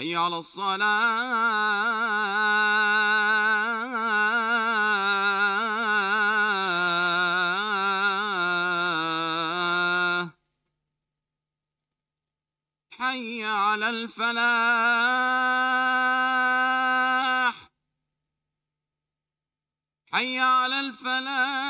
حي على الصلاه حي على الفلاح حي على الفلاح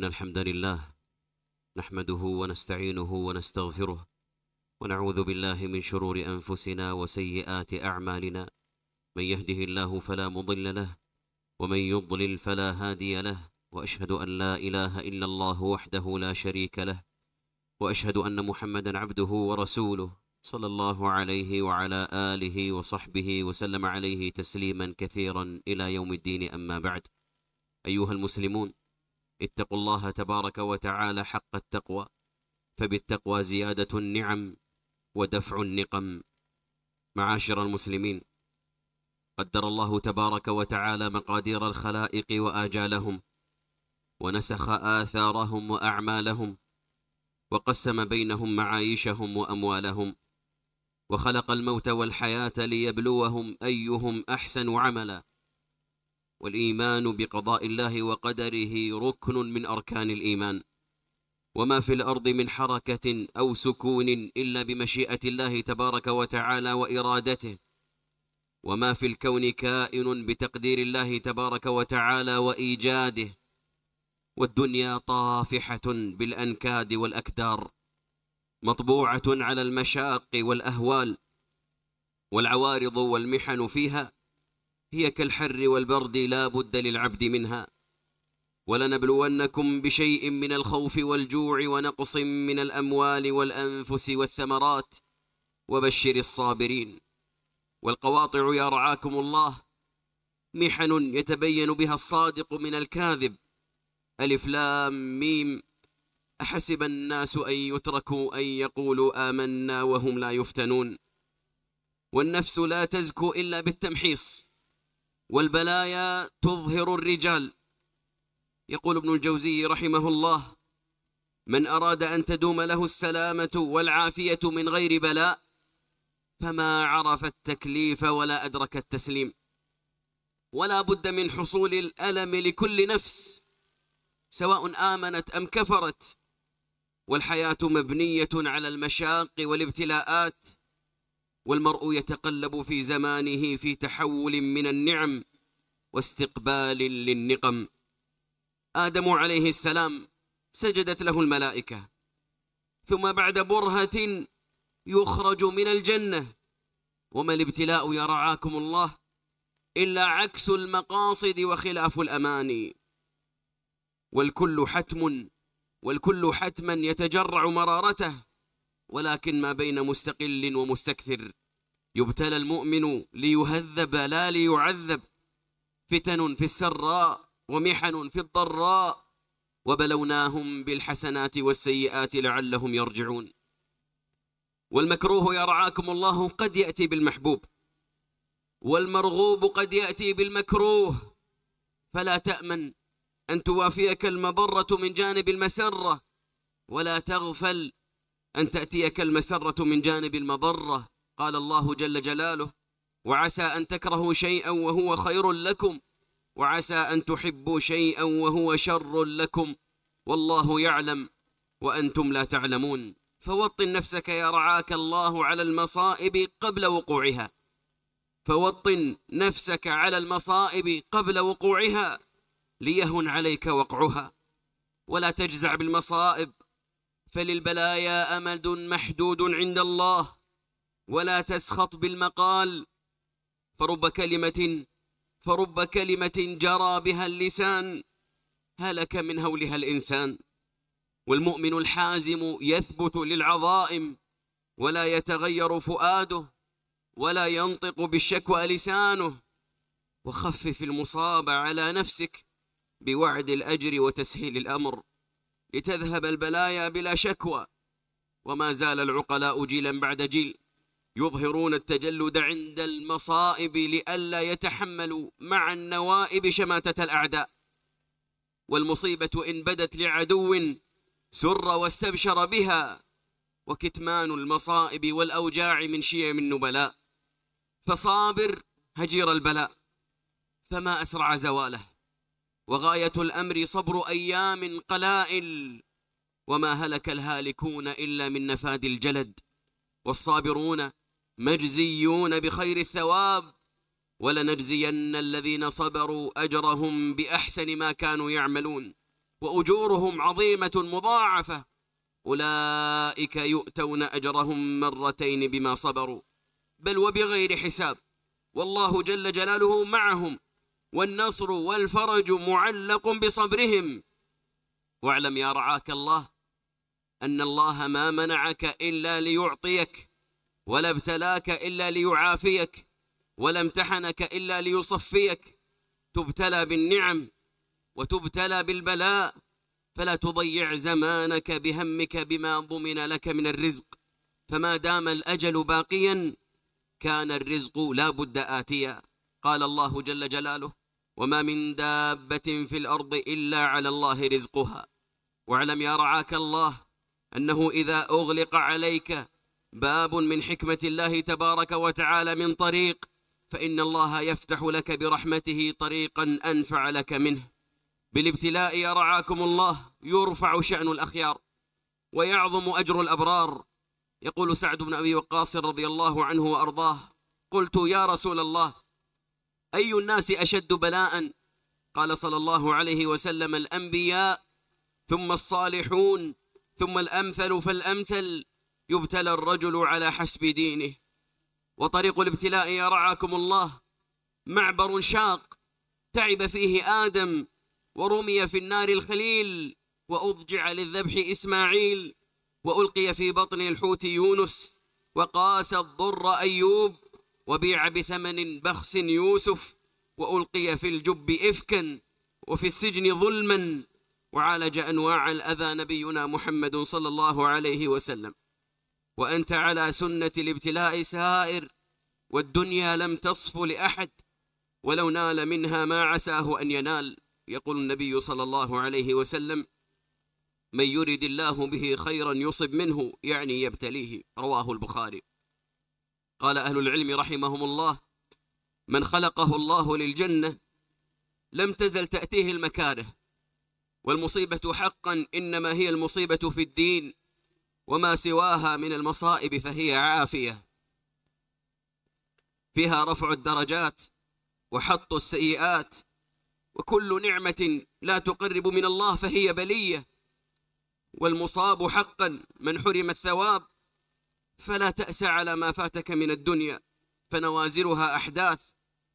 إن الحمد لله نحمده ونستعينه ونستغفره ونعوذ بالله من شرور أنفسنا وسيئات أعمالنا من يهده الله فلا مضل له ومن يضلل فلا هادي له وأشهد أن لا إله إلا الله وحده لا شريك له وأشهد أن محمدا عبده ورسوله صلى الله عليه وعلى آله وصحبه وسلم عليه تسليما كثيرا إلى يوم الدين أما بعد أيها المسلمون اتقوا الله تبارك وتعالى حق التقوى فبالتقوى زيادة النعم ودفع النقم معاشر المسلمين قدر الله تبارك وتعالى مقادير الخلائق وآجالهم ونسخ آثارهم وأعمالهم وقسم بينهم معايشهم وأموالهم وخلق الموت والحياة ليبلوهم أيهم أحسن عملا والايمان بقضاء الله وقدره ركن من اركان الايمان وما في الارض من حركه او سكون الا بمشيئه الله تبارك وتعالى وارادته وما في الكون كائن بتقدير الله تبارك وتعالى وايجاده والدنيا طافحه بالانكاد والاكدار مطبوعه على المشاق والاهوال والعوارض والمحن فيها هي كالحر والبرد لا بد للعبد منها ولنبلونكم بشيء من الخوف والجوع ونقص من الأموال والأنفس والثمرات وبشر الصابرين والقواطع يا رعاكم الله محن يتبين بها الصادق من الكاذب ألف لام ميم أحسب الناس أن يتركوا أن يقولوا آمنا وهم لا يفتنون والنفس لا تزكو إلا بالتمحيص والبلايا تظهر الرجال يقول ابن الجوزي رحمه الله من أراد أن تدوم له السلامة والعافية من غير بلاء فما عرف التكليف ولا أدرك التسليم ولا بد من حصول الألم لكل نفس سواء آمنت أم كفرت والحياة مبنية على المشاق والابتلاءات والمرء يتقلب في زمانه في تحول من النعم واستقبال للنقم آدم عليه السلام سجدت له الملائكة ثم بعد برهة يخرج من الجنة وما الابتلاء يا رعاكم الله إلا عكس المقاصد وخلاف الأماني والكل حتم والكل حتما يتجرع مرارته ولكن ما بين مستقل ومستكثر يبتلى المؤمن ليهذب لا ليعذب فتن في السراء ومحن في الضراء وبلوناهم بالحسنات والسيئات لعلهم يرجعون والمكروه يرعاكم الله قد يأتي بالمحبوب والمرغوب قد يأتي بالمكروه فلا تأمن أن توافيك المضرة من جانب المسرة ولا تغفل أن تأتيك المسرة من جانب المضرة قال الله جل جلاله وعسى أن تكرهوا شيئا وهو خير لكم وعسى أن تحبوا شيئا وهو شر لكم والله يعلم وأنتم لا تعلمون فوطن نفسك يا رعاك الله على المصائب قبل وقوعها فوطن نفسك على المصائب قبل وقوعها ليهن عليك وقعها ولا تجزع بالمصائب فللبلايا امد محدود عند الله ولا تسخط بالمقال فرب كلمه فرب كلمه جرى بها اللسان هلك من هولها الانسان والمؤمن الحازم يثبت للعظائم ولا يتغير فؤاده ولا ينطق بالشكوى لسانه وخفف المصاب على نفسك بوعد الاجر وتسهيل الامر لتذهب البلايا بلا شكوى وما زال العقلاء جيلا بعد جيل يظهرون التجلد عند المصائب لئلا يتحملوا مع النوائب شماتة الأعداء والمصيبة إن بدت لعدو سر واستبشر بها وكتمان المصائب والأوجاع من شيم النبلاء فصابر هجير البلاء فما أسرع زواله وغاية الأمر صبر أيام قلائل وما هلك الهالكون إلا من نفاد الجلد والصابرون مجزيون بخير الثواب ولنجزين الذين صبروا أجرهم بأحسن ما كانوا يعملون وأجورهم عظيمة مضاعفة أولئك يؤتون أجرهم مرتين بما صبروا بل وبغير حساب والله جل جلاله معهم والنصر والفرج معلق بصبرهم واعلم يا رعاك الله أن الله ما منعك إلا ليعطيك ولا ابتلاك إلا ليعافيك ولا امتحنك إلا ليصفيك تبتلى بالنعم وتبتلى بالبلاء فلا تضيع زمانك بهمك بما ضمن لك من الرزق فما دام الأجل باقيا كان الرزق لا بد آتيا قال الله جل جلاله وما من دابة في الأرض إلا على الله رزقها واعلم يا رعاك الله أنه إذا أغلق عليك باب من حكمة الله تبارك وتعالى من طريق فإن الله يفتح لك برحمته طريقا أنفع لك منه بالابتلاء يا رعاكم الله يرفع شأن الأخيار ويعظم أجر الأبرار يقول سعد بن أبي وقاص رضي الله عنه وأرضاه قلت يا رسول الله أي الناس أشد بلاء قال صلى الله عليه وسلم الأنبياء ثم الصالحون ثم الأمثل فالأمثل يبتلى الرجل على حسب دينه وطريق الابتلاء يا رعاكم الله معبر شاق تعب فيه آدم ورمي في النار الخليل وأضجع للذبح إسماعيل وألقي في بطن الحوت يونس وقاس الضر أيوب وبيع بثمن بخس يوسف وألقي في الجب إفكا وفي السجن ظلما وعالج أنواع الأذى نبينا محمد صلى الله عليه وسلم وأنت على سنة الابتلاء سائر والدنيا لم تصف لأحد ولو نال منها ما عساه أن ينال يقول النبي صلى الله عليه وسلم من يرد الله به خيرا يصب منه يعني يبتليه رواه البخاري قال أهل العلم رحمهم الله من خلقه الله للجنة لم تزل تأتيه المكاره والمصيبة حقا إنما هي المصيبة في الدين وما سواها من المصائب فهي عافية فيها رفع الدرجات وحط السيئات وكل نعمة لا تقرب من الله فهي بلية والمصاب حقا من حرم الثواب فلا تأس على ما فاتك من الدنيا فنوازلها أحداث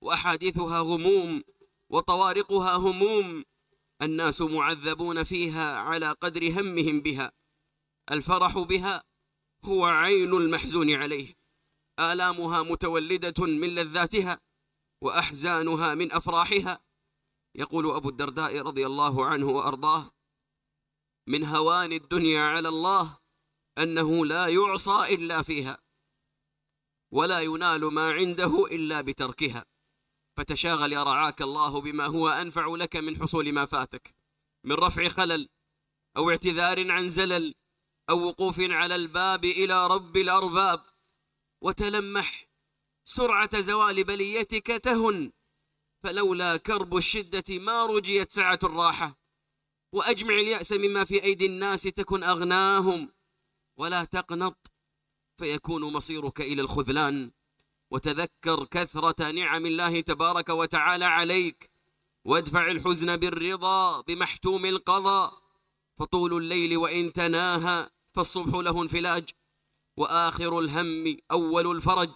وأحاديثها غموم وطوارقها هموم الناس معذبون فيها على قدر همهم بها الفرح بها هو عين المحزون عليه آلامها متولدة من لذاتها وأحزانها من أفراحها يقول أبو الدرداء رضي الله عنه وأرضاه من هوان الدنيا على الله أنه لا يعصى إلا فيها ولا ينال ما عنده إلا بتركها فتشاغل يا رعاك الله بما هو أنفع لك من حصول ما فاتك من رفع خلل أو اعتذار عن زلل أو وقوف على الباب إلى رب الأرباب وتلمح سرعة زوال بليتك تهن فلولا كرب الشدة ما رجيت سعة الراحة وأجمع اليأس مما في أيدي الناس تكن أغناهم ولا تقنط فيكون مصيرك إلى الخذلان وتذكر كثرة نعم الله تبارك وتعالى عليك وادفع الحزن بالرضا بمحتوم القضاء فطول الليل وإن تناهى فالصبح له انفلاج وآخر الهم أول الفرج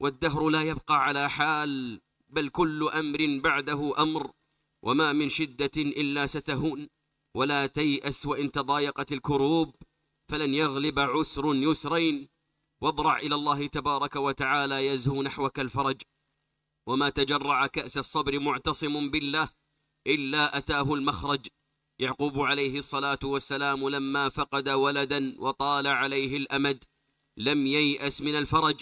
والدهر لا يبقى على حال بل كل أمر بعده أمر وما من شدة إلا ستهون ولا تيأس وإن تضايقت الكروب فلن يغلب عسر يسرين واضرع إلى الله تبارك وتعالى يزهو نحوك الفرج وما تجرع كأس الصبر معتصم بالله إلا أتاه المخرج يعقوب عليه الصلاة والسلام لما فقد ولدا وطال عليه الأمد لم ييأس من الفرج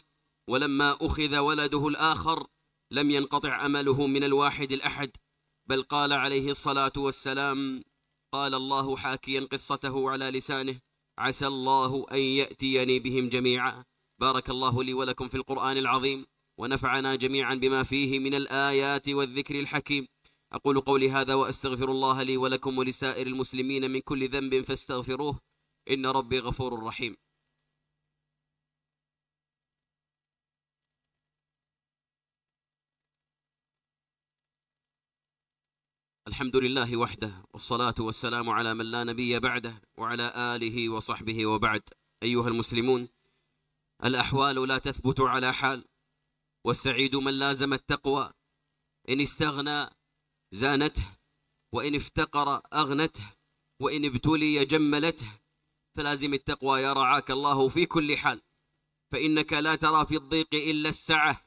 ولما أخذ ولده الآخر لم ينقطع أمله من الواحد الأحد بل قال عليه الصلاة والسلام قال الله حاكيا قصته على لسانه عسى الله أن يأتيني بهم جميعا بارك الله لي ولكم في القرآن العظيم ونفعنا جميعا بما فيه من الآيات والذكر الحكيم أقول قولي هذا وأستغفر الله لي ولكم ولسائر المسلمين من كل ذنب فاستغفروه إن ربي غفور رحيم الحمد لله وحده والصلاة والسلام على من لا نبي بعده وعلى آله وصحبه وبعد أيها المسلمون الأحوال لا تثبت على حال والسعيد من لازم التقوى إن استغنى زانته وإن افتقر أغنته وإن ابتلي جملته فلازم التقوى يا رعاك الله في كل حال فإنك لا ترى في الضيق إلا السعة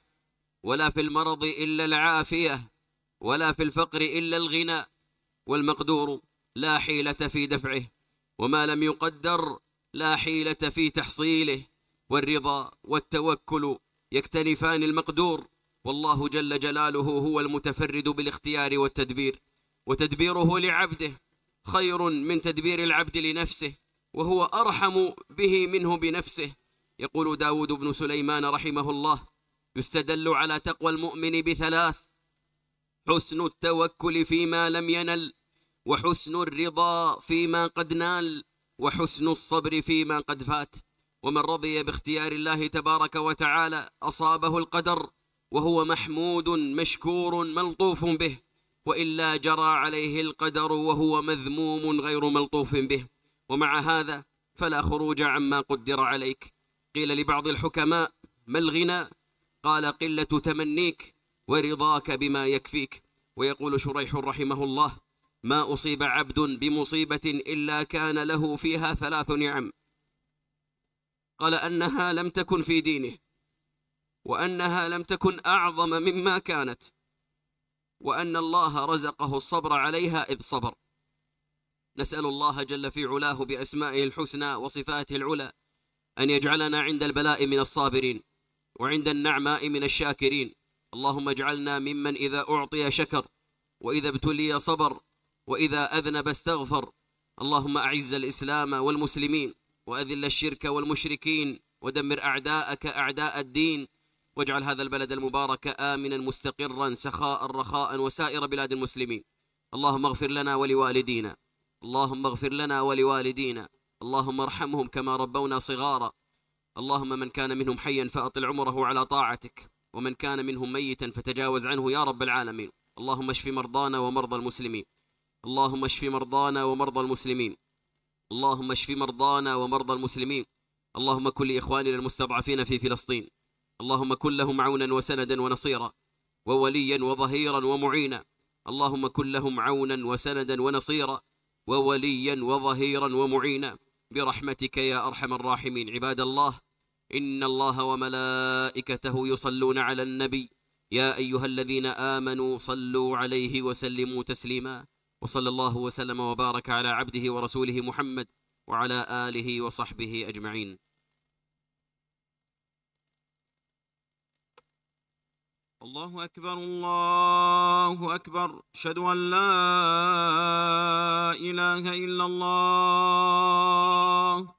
ولا في المرض إلا العافية ولا في الفقر إلا الغنى والمقدور لا حيلة في دفعه وما لم يقدر لا حيلة في تحصيله والرضا والتوكل يكتنفان المقدور والله جل جلاله هو المتفرد بالاختيار والتدبير وتدبيره لعبده خير من تدبير العبد لنفسه وهو أرحم به منه بنفسه يقول داود بن سليمان رحمه الله يستدل على تقوى المؤمن بثلاث حسن التوكل فيما لم ينل وحسن الرضا فيما قد نال وحسن الصبر فيما قد فات ومن رضي باختيار الله تبارك وتعالى أصابه القدر وهو محمود مشكور ملطوف به وإلا جرى عليه القدر وهو مذموم غير ملطوف به ومع هذا فلا خروج عما قدر عليك قيل لبعض الحكماء ما الغنى قال قلة تمنيك ورضاك بما يكفيك ويقول شريح رحمه الله ما أصيب عبد بمصيبة إلا كان له فيها ثلاث نعم قال أنها لم تكن في دينه وأنها لم تكن أعظم مما كانت وأن الله رزقه الصبر عليها إذ صبر نسأل الله جل في علاه بأسمائه الحسنى وصفاته العلى أن يجعلنا عند البلاء من الصابرين وعند النعماء من الشاكرين اللهم اجعلنا ممن إذا أعطي شكر وإذا ابتلي صبر وإذا أذنب استغفر اللهم أعز الإسلام والمسلمين وأذل الشرك والمشركين ودمر أعداءك أعداء الدين واجعل هذا البلد المبارك آمنا مستقرا سخاء رخاء وسائر بلاد المسلمين اللهم اغفر لنا ولوالدينا اللهم اغفر لنا ولوالدينا اللهم ارحمهم كما ربونا صغارا اللهم من كان منهم حيا فأطل عمره على طاعتك ومن كان منهم ميتا فتجاوز عنه يا رب العالمين اللهم اشف مرضانا ومرضى المسلمين اللهم اشف مرضانا ومرضى المسلمين اللهم اشف مرضانا ومرضى المسلمين اللهم كن لإخواننا المستضعفين في فلسطين اللهم كن لهم عونا وسندا ونصيرا ووليا وظهيرا ومعينا اللهم كن لهم عونا وسندا ونصيرا ووليا وظهيرا ومعينا برحمتك يا أرحم الراحمين عباد الله إن الله وملائكته يصلون على النبي يا أيها الذين آمنوا صلوا عليه وسلموا تسليما وصلى الله وسلم وبارك على عبده ورسوله محمد وعلى آله وصحبه أجمعين الله أكبر الله أكبر أشهد أن لا إله إلا الله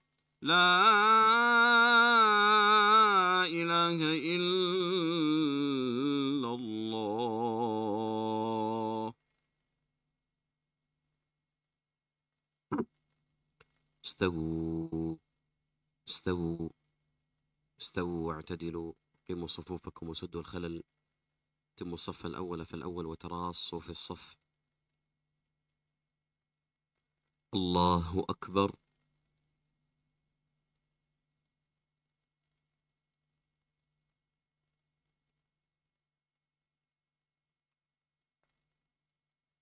لا إله إلا الله استووا استووا استووا واعتدلوا قيموا صفوفكم وسدوا الخلل تموا الصف الأول فالأول وتراصوا في الصف الله أكبر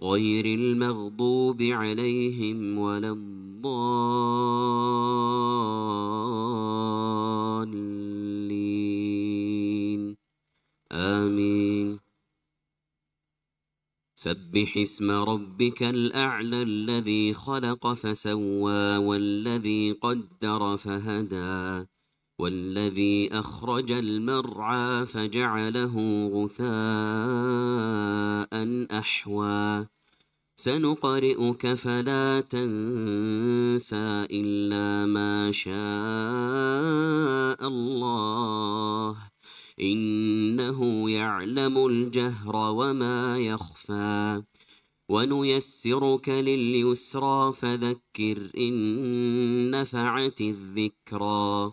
غير المغضوب عليهم ولا الضالين آمين سبح اسم ربك الأعلى الذي خلق فسوى والذي قدر فهدى والذي أخرج المرعى فجعله غثاء أحوى سنقرئك فلا تنسى إلا ما شاء الله إنه يعلم الجهر وما يخفى ونيسرك لليسرى فذكر إن نفعت الذكرى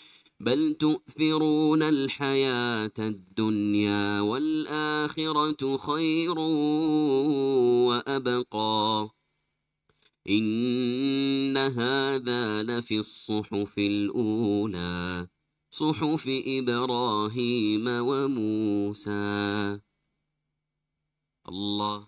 بل تؤثرون الحياة الدنيا والآخرة خير وأبقى إن هذا لفي الصحف الأولى صحف إبراهيم وموسى الله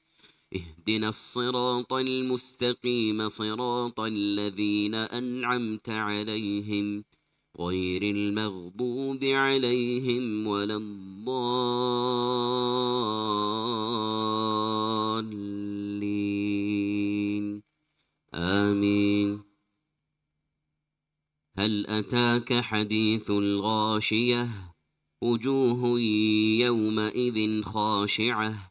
اهدنا الصراط المستقيم صراط الذين أنعمت عليهم غير المغضوب عليهم ولا الضالين آمين هل أتاك حديث الغاشية وجوه يومئذ خاشعه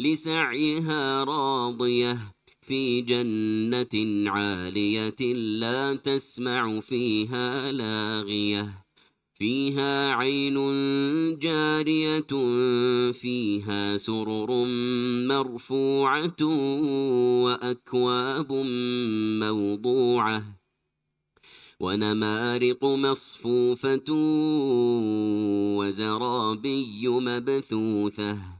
لسعيها راضية في جنة عالية لا تسمع فيها لاغية فيها عين جارية فيها سرر مرفوعة وأكواب موضوعة ونمارق مصفوفة وزرابي مبثوثة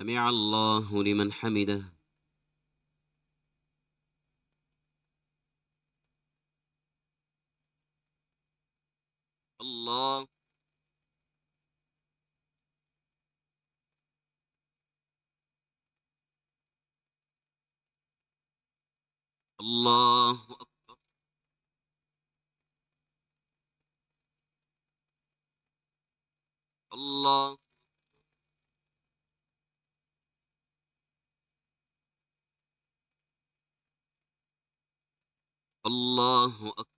سمع الله لمن حمده الله الله أكبر الله الله أكبر